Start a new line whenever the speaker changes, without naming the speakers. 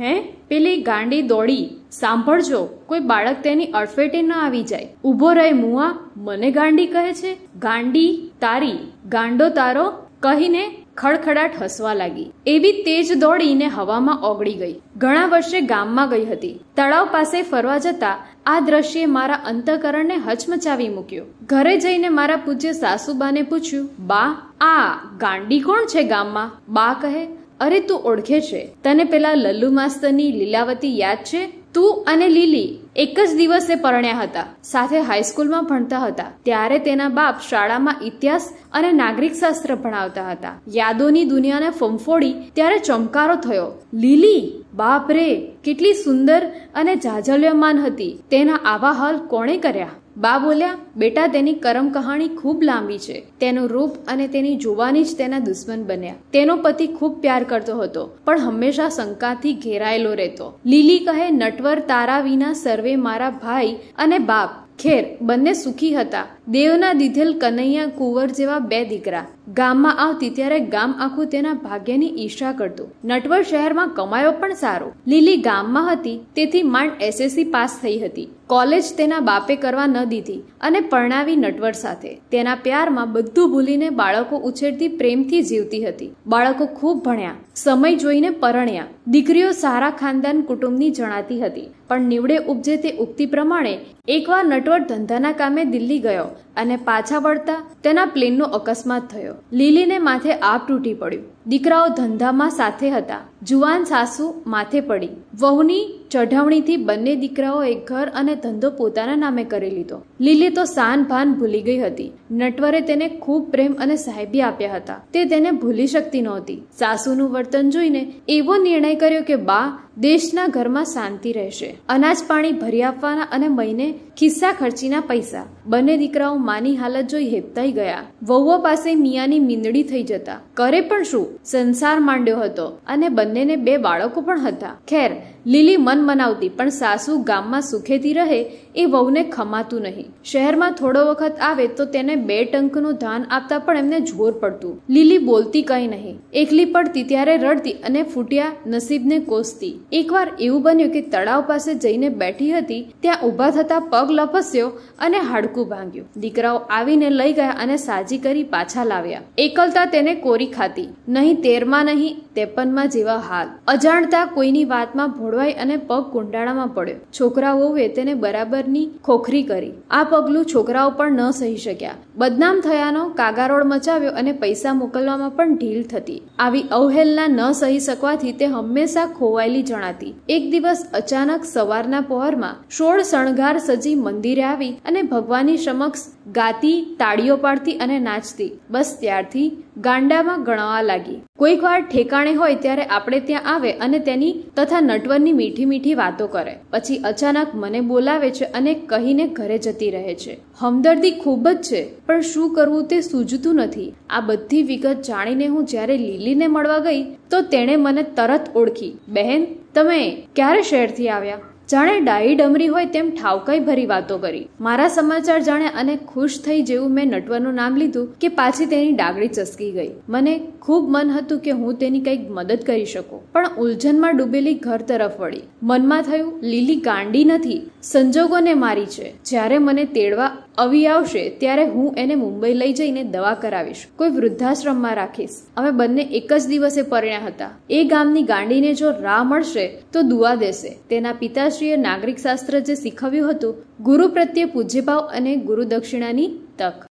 હે પેલી ગાંડી દોડી સાંભળજો કોઈ બાળક તેની અડફેટે ન આવી જાય ઊભો રહે મુઆ મને ગાંડી કહે છે ગાંડી તારી ગાંડો તારો કહીને ખડખડાટ હસવા લાગી એવી તેજ દોડીને હવામાં ઓગળી ગઈ ઘણા વર્ષે ગામમાં ગઈ હતી તળાવ પાસે ફરવા જતા આ દ્રશ્યે મારા અંતકરણને હચમચાવી મૂક્યો ઘરે જઈને મારા પૂજ્ય સાસુબાને પૂછ્યું બા આ ગાંડી કોણ છે ગામમાં બા કહે અરે તું ઓળખે છે તને પેલા લલ્લુ માસ્તરની લીલાવતી યાદ છે તું અને લીલી એક જ દિવસે પરણ્યા હતા સાથે હાઈસ્કૂલમાં ભણતા હતા ત્યારે તેના બાપ શાળામાં ઇતિહાસ અને નાગરિક શાસ્ત્ર ભણાવતા હતા યાદોની દુનિયાને ફંફોડી ત્યારે ચમકારો થયો લીલી બાપ રે કેટલી સુંદર અને જાજલ્યમાન હતી તેના આવા હાલ કોણે કર્યા બા બોલ્યા બેટા તેની કરમ કહાણી ખૂબ લાંબી છે તેનું રૂપ અને તેની જોવાની જ તેના દુશ્મન બન્યા તેનો પતિ ખૂબ પ્યાર કરતો હતો પણ હંમેશા શંકાથી ઘેરાયેલો રહેતો લીલી કહે નટવર તારા વિના સર્વે મારા ભાઈ અને બાપ ખેર બંને સુખી હતા દેવના દીધેલ કનૈયા કુંવર જેવા બે દીકરા ગામમાં આવતી ત્યારે ગામ આખું તેના ભાગ્યની ઈર્ષા કરતું નટવર શહેરમાં કમાયો પણ સારો લીલી ગામમાં હતી તેથી માંડ એસએસસી પાસ થઈ હતી કોલેજ તેના બાપે કરવા ન દીધી અને પરણાવી નટવર સાથે તેના પ્યારમાં બધું ભૂલીને બાળકો ઉછેરતી પ્રેમથી જીવતી હતી બાળકો ખૂબ ભણ્યા સમય જોઈને પરણ્યા દીકરીઓ સારા ખાનદાન કુટુંબની જણાતી હતી પણ નીવડે ઉપજે તે ઉક્તિ પ્રમાણે એકવાર નટવર ધંધાના કામે દિલ્હી ગયો અને પાછા વળતા તેના પ્લેનનો અકસ્માત થયો લીલીને માથે આપ તૂટી પડ્યું દીકરાઓ ધંધામાં સાથે હતા જુવાન સાસુ માથે પડી વહુની ચઢવણીથી બંને દીકરાઓએ ઘર અને ધંધો પોતાના નામે કરી લીધો લીલી તો સાન ભાન ભૂલી ગઈ હતી નટવરે તેને ખૂબ પ્રેમ અને સાહેબી આપ્યા હતા તે તેને ભૂલી શકતી નહોતી સાસુનું વર્તન જોઈને એવો નિર્ણય કર્યો કે બા દેશના ઘરમાં શાંતિ રહેશે અનાજ પાણી ભરી આપવાના અને મહિને ખિસ્સા ખર્ચીના પૈસા બંને દીકરાઓ માની હાલત જોઈ હેપતાઈ ગયા વહુઓ પાસે મિયાની મીંદડી થઈ જતા કરે પણ શું સંસાર માંડ્યો હતો અને બંનેને બે બાળકો પણ હતા ખેર લીલી મન મનાવતી પણ સાસુ ગામમાં સુખેથી રહે એ વહુને ખમાતું નહીં શહેરમાં થોડો વખત આવે તો તેને બે ટંકનું ધાન આપતા પણ એમને જોર પડતું લીલી બોલતી કંઈ નહીં એકલી પડતી ત્યારે રડતી અને ફૂટ્યા નસીબને કોસતી એકવાર એવું બન્યું કે તળાવ પાસે જઈને બેઠી હતી ત્યાં ઊભા થતા પગ લપસ્યો અને હાડકું ભાંગ્યું દીકરાઓ આવીને લઈ ગયા અને સાજી કરી પાછા લાવ્યા એકલતા તેને કોરી ખાતી નહીં તેરમાં નહીં તેપનમાં જેવા હાલ અજાણતા કોઈની વાતમાં ભોળ નબળાઈ અને પગ કુંડાળામાં પડ્યો છોકરા તેને બરાબરની ખોખરી કરી આ પગલું છોકરાઓ પણ ન સહી શક્યા બદનામ થયાનો કાગારોળ મચાવ્યો અને પૈસા મોકલવામાં પણ ઢીલ થતી આવી અવહેલના ન સહી શકવાથી તે હંમેશા ખોવાયેલી જણાતી એક દિવસ અચાનક સવારના પહોરમાં સોળ શણગાર સજી મંદિરે આવી અને ભગવાનની સમક્ષ ગાતી તાળીઓ પાડતી અને નાચતી બસ ત્યારથી ગાંડામાં ગણવા લાગી કોઈક વાર ઠેકાણે હોય ત્યારે આપણે ત્યાં આવે અને તેની તથા નટવરની મીઠી મીઠી વાતો કરે પછી અચાનક મને બોલાવે છે અને કહીને ઘરે જતી રહે છે હમદર્દી ખૂબ જ છે પણ શું કરવું તે સૂઝતું નથી આ બધી વિગત જાણીને હું જ્યારે લીલીને મળવા ગઈ તો તેણે મને તરત ઓળખી બહેન તમે ક્યારે શહેરથી આવ્યા જાણે ડાઈ ડમરી હોય તેમ ઠાવકાઈ ભરી વાતો કરી મારા સમાચાર જાણે અને ખુશ થઈ જેવું મેં નટવાનું નામ લીધું કે પાછી તેની ડાગડી ચસકી ગઈ મને ખૂબ મન હતું કે હું તેની કંઈક મદદ કરી શકું પણ ઉલઝનમાં ડૂબેલી ઘર તરફ વળી મનમાં થયું લીલી ગાંડી નથી સંજોગોને મારી છે જ્યારે મને તેડવા અવી આવશે ત્યારે હું એને મુંબઈ લઈ જઈને દવા કરાવીશ કોઈ વૃદ્ધાશ્રમમાં રાખીશ અમે બંને એક જ દિવસે પરણ્યા હતા એ ગામની ગાંડીને જો રાહ મળશે તો દુઆ દેશે તેના પિતાશ્રીએ નાગરિક શાસ્ત્ર જે શીખવ્યું હતું ગુરુ પ્રત્યે પૂજ્યભાવ અને ગુરુદક્ષિણાની તક